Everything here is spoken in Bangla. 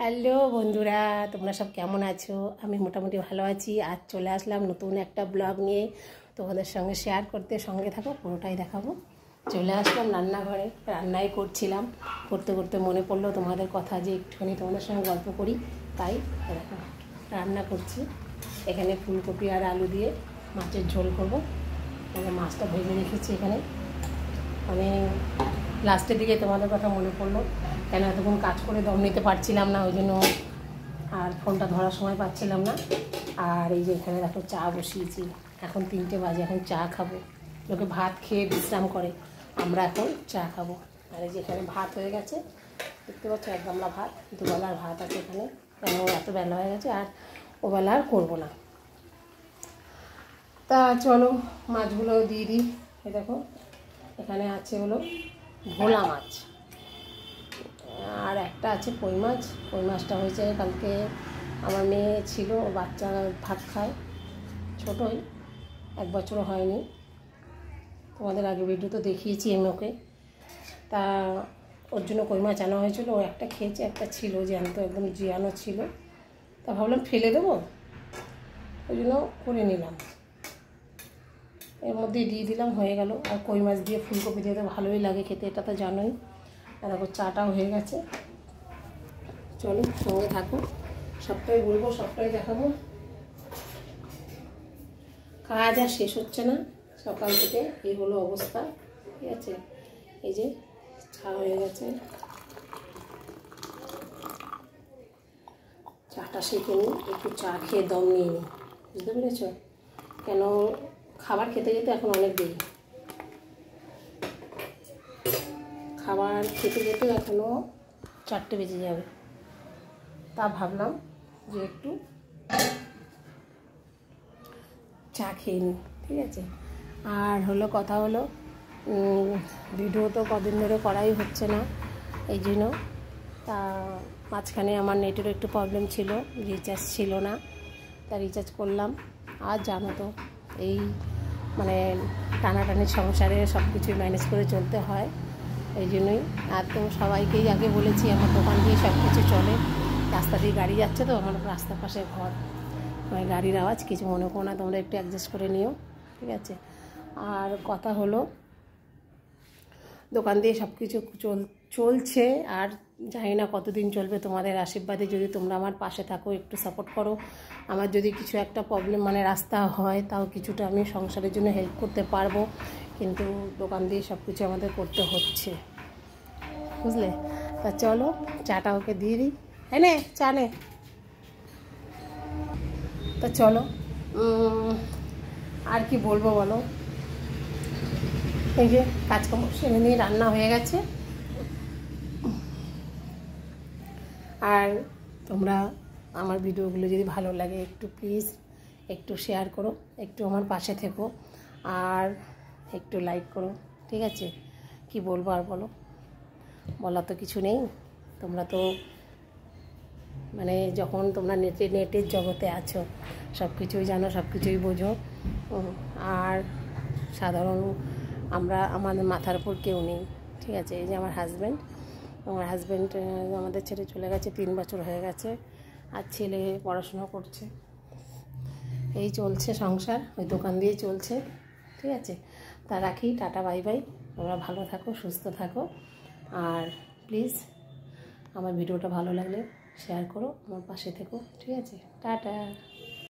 হ্যালো বন্ধুরা তোমরা সব কেমন আছো আমি মোটামুটি ভালো আছি আজ চলে আসলাম নতুন একটা ব্লগ নিয়ে তোমাদের সঙ্গে শেয়ার করতে সঙ্গে থাকো পুরোটাই দেখাবো চলে আসলাম রান্নাঘরে রান্নাই করছিলাম করতে করতে মনে পড়লো তোমাদের কথা যে একটুখানি তোমাদের সঙ্গে গল্প করি তাই দেখো রান্না করছি এখানে ফুলকপি আর আলু দিয়ে মাছের ঝোল করবো মাছটা ভেজে রেখেছি এখানে মানে লাস্টের দিকে তোমাদের কথা মনে পড়লো কেন এতক্ষণ কাজ করে দম নিতে পারছিলাম না ওই জন্য আর ফোনটা ধরার সময় পাচ্ছিলাম না আর এই যে এখানে দেখো চা বসিয়েছি এখন তিনটে বাজে এখন চা খাবো লোকে ভাত খেয়ে বিশ্রাম করে আমরা এখন চা খাবো আর এই যে এখানে ভাত হয়ে গেছে দেখতে পাচ্ছ এক গামলা ভাত দুবেলার ভাত আছে এখানে কেন এত বেলা হয়ে গেছে আর ওবেলা আর করবো না তা চলো মাছগুলো দিয়ে দিই দেখো এখানে আছে হলো ভোলা মাছ আর একটা আছে কই মাছ কই মাছটা হয়েছে কালকে আমার মেয়ে ছিল বাচ্চা ভাত খায় ছোটোই এক বছর হয়নি তোমাদের আগে ভিডিও তো দেখিয়েছি আমি ওকে তা ওর জন্য কই মাছ আনা হয়েছিল ও একটা খেয়েছে একটা ছিল তো একদম জিয়ানো ছিল তা ভাবলাম ফেলে দেবো ওই জন্য করে নিলাম এর মধ্যে দিয়ে দিলাম হয়ে গেল আর কই মাছ দিয়ে ফুলকপি দিয়ে তো ভালোই লাগে খেতে এটা তো জানোই দেখো চাটাও হয়ে গেছে চলো সঙ্গে থাকো সবটাই বলবো সবটাই দেখাবো কাজ আর শেষ হচ্ছে না সকাল থেকে এই হলো অবস্থা ঠিক আছে এই যে চা হয়ে গেছে চাটা শেখে নিই একটু চা খেয়ে দম নিয়ে নিই বুঝতে পেরেছ কেন খাবার খেতে যেতে এখন অনেক দেরি আমার খেতে খেতে এখনও চারটে বেজে যাবে তা ভাবলাম যে একটু চা খেয়ে নিই ঠিক আছে আর হলো কথা হলো ভিডিও তো কদিন ধরে করাই হচ্ছে না এই জন্য তা মাঝখানে আমার নেটেরও একটু প্রবলেম ছিল রিচার্জ ছিল না তা রিচার্জ করলাম আর জানো তো এই মানে টানাটানির সংসারে সব কিছুই ম্যানেজ করে চলতে হয় এই জন্যই আর তো সবাইকেই আগে বলেছি আমার দোকান দিয়ে সব কিছু চলে রাস্তা দিয়ে গাড়ি যাচ্ছে তো আমার রাস্তার পাশে ঘর মানে গাড়ির আওয়াজ কিছু মনে করো না তোমরা একটু অ্যাডজাস্ট করে নিও ঠিক আছে আর কথা হলো দোকান দিয়ে সব কিছু চল চলছে আর জানি না কতদিন চলবে তোমাদের আশীর্বাদে যদি তোমরা আমার পাশে থাকো একটু সাপোর্ট করো আমার যদি কিছু একটা প্রবলেম মানে রাস্তা হয় তাও কিছুটা আমি সংসারের জন্য হেল্প করতে পারবো কিন্তু দোকান দিয়ে সব কিছু আমাদের করতে হচ্ছে বুঝলে তা চলো চাটা ওকে দিয়ে দিই হ্যাঁ নে চা নে তা চলো আর কি বলবো বলো এই যে কাজকর্ম সেরে নিয়ে রান্না হয়ে গেছে আর তোমরা আমার ভিডিওগুলো যদি ভালো লাগে একটু প্লিজ একটু শেয়ার করো একটু আমার পাশে থেকো আর একটু লাইক করো ঠিক আছে কি বলবো আর বলো বলা তো কিছু নেই তোমরা তো মানে যখন তোমরা নেটে নেটের জগতে আছো সব কিছুই জানো সব কিছুই বোঝো আর সাধারণ আমরা আমাদের মাথার উপর কেউ নেই ঠিক আছে এই যে আমার হাজব্যান্ড আমার হাজব্যান্ড আমাদের ছেড়ে চলে গেছে তিন বছর হয়ে গেছে আর ছেলে পড়াশুনো করছে এই চলছে সংসার ওই দোকান দিয়ে চলছে ঠিক আছে তা রাখি টাটা বাই বাই তোমরা ভালো থাকো সুস্থ থাকো আর প্লিজ আমার ভিডিওটা ভালো লাগলে শেয়ার করো আমার পাশে থেকো ঠিক আছে টাটা